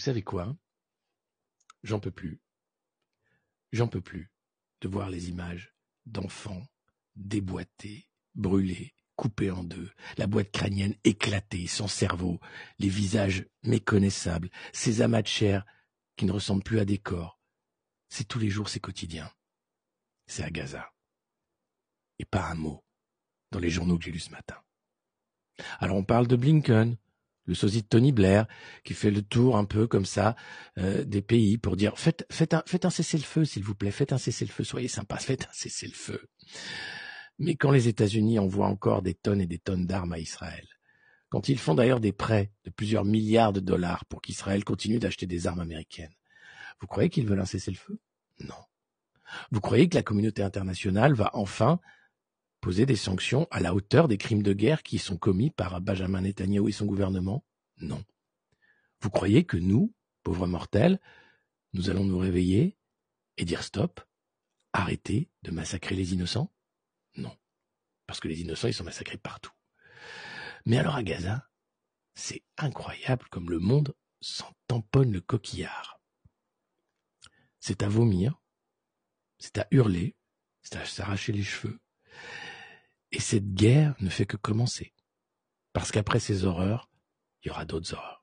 Vous savez quoi? J'en peux plus. J'en peux plus de voir les images d'enfants déboîtés, brûlés, coupés en deux, la boîte crânienne éclatée, sans cerveau, les visages méconnaissables, ces amas de chair qui ne ressemblent plus à des corps. C'est tous les jours, c'est quotidien. C'est à Gaza. Et pas un mot dans les journaux que j'ai lus ce matin. Alors on parle de Blinken, le sosie de Tony Blair, qui fait le tour un peu comme ça euh, des pays pour dire faites, faites un, faites un cessez-le-feu, s'il vous plaît, faites un cessez-le-feu, soyez sympa, faites un cessez-le-feu. Mais quand les États-Unis envoient encore des tonnes et des tonnes d'armes à Israël, quand ils font d'ailleurs des prêts de plusieurs milliards de dollars pour qu'Israël continue d'acheter des armes américaines, vous croyez qu'ils veulent un cessez-le-feu Non. Vous croyez que la communauté internationale va enfin Poser des sanctions à la hauteur des crimes de guerre qui sont commis par Benjamin Netanyahu et son gouvernement Non. Vous croyez que nous, pauvres mortels, nous allons nous réveiller et dire stop, arrêtez de massacrer les innocents Non. Parce que les innocents, ils sont massacrés partout. Mais alors à Gaza, c'est incroyable comme le monde s'en tamponne le coquillard. C'est à vomir, c'est à hurler, c'est à s'arracher les cheveux. Et cette guerre ne fait que commencer. Parce qu'après ces horreurs, il y aura d'autres horreurs.